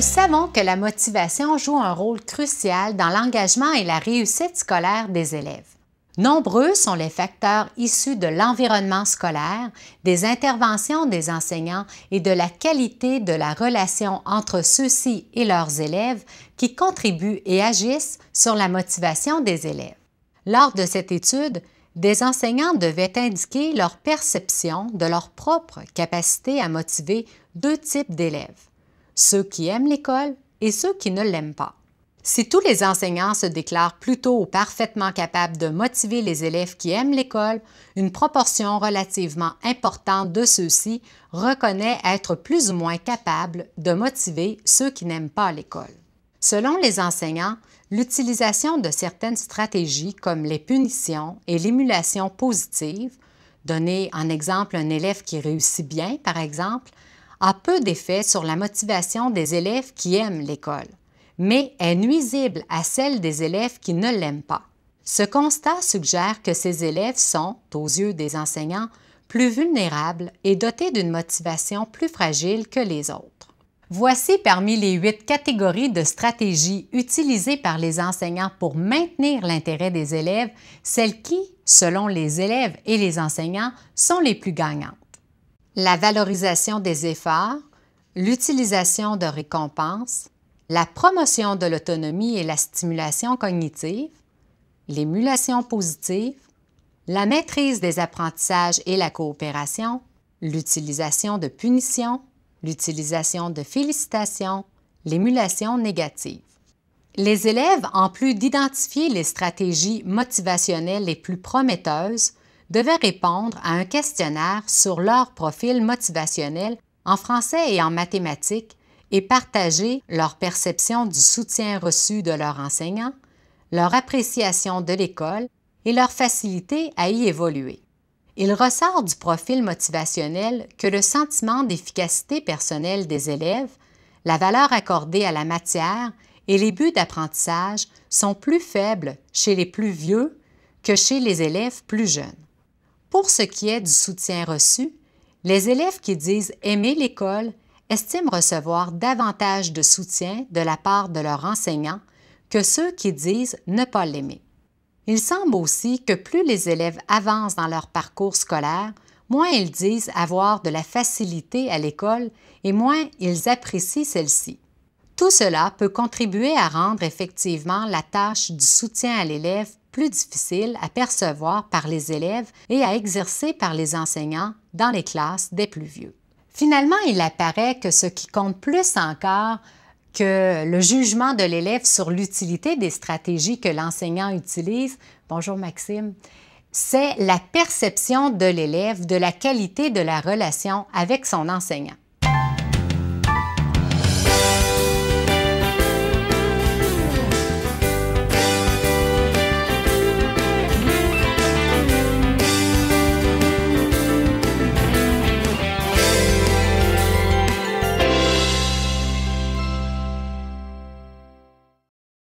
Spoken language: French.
Nous savons que la motivation joue un rôle crucial dans l'engagement et la réussite scolaire des élèves. Nombreux sont les facteurs issus de l'environnement scolaire, des interventions des enseignants et de la qualité de la relation entre ceux-ci et leurs élèves qui contribuent et agissent sur la motivation des élèves. Lors de cette étude, des enseignants devaient indiquer leur perception de leur propre capacité à motiver deux types d'élèves ceux qui aiment l'école et ceux qui ne l'aiment pas. Si tous les enseignants se déclarent plutôt ou parfaitement capables de motiver les élèves qui aiment l'école, une proportion relativement importante de ceux-ci reconnaît être plus ou moins capable de motiver ceux qui n'aiment pas l'école. Selon les enseignants, l'utilisation de certaines stratégies comme les punitions et l'émulation positive, donner en exemple un élève qui réussit bien par exemple, a peu d'effet sur la motivation des élèves qui aiment l'école, mais est nuisible à celle des élèves qui ne l'aiment pas. Ce constat suggère que ces élèves sont, aux yeux des enseignants, plus vulnérables et dotés d'une motivation plus fragile que les autres. Voici parmi les huit catégories de stratégies utilisées par les enseignants pour maintenir l'intérêt des élèves, celles qui, selon les élèves et les enseignants, sont les plus gagnantes la valorisation des efforts, l'utilisation de récompenses, la promotion de l'autonomie et la stimulation cognitive, l'émulation positive, la maîtrise des apprentissages et la coopération, l'utilisation de punitions, l'utilisation de félicitations, l'émulation négative. Les élèves, en plus d'identifier les stratégies motivationnelles les plus prometteuses, devaient répondre à un questionnaire sur leur profil motivationnel en français et en mathématiques et partager leur perception du soutien reçu de leurs enseignants, leur appréciation de l'école et leur facilité à y évoluer. Il ressort du profil motivationnel que le sentiment d'efficacité personnelle des élèves, la valeur accordée à la matière et les buts d'apprentissage sont plus faibles chez les plus vieux que chez les élèves plus jeunes. Pour ce qui est du soutien reçu, les élèves qui disent aimer l'école estiment recevoir davantage de soutien de la part de leurs enseignants que ceux qui disent ne pas l'aimer. Il semble aussi que plus les élèves avancent dans leur parcours scolaire, moins ils disent avoir de la facilité à l'école et moins ils apprécient celle-ci. Tout cela peut contribuer à rendre effectivement la tâche du soutien à l'élève plus difficile à percevoir par les élèves et à exercer par les enseignants dans les classes des plus vieux. Finalement, il apparaît que ce qui compte plus encore que le jugement de l'élève sur l'utilité des stratégies que l'enseignant utilise, bonjour Maxime, c'est la perception de l'élève de la qualité de la relation avec son enseignant.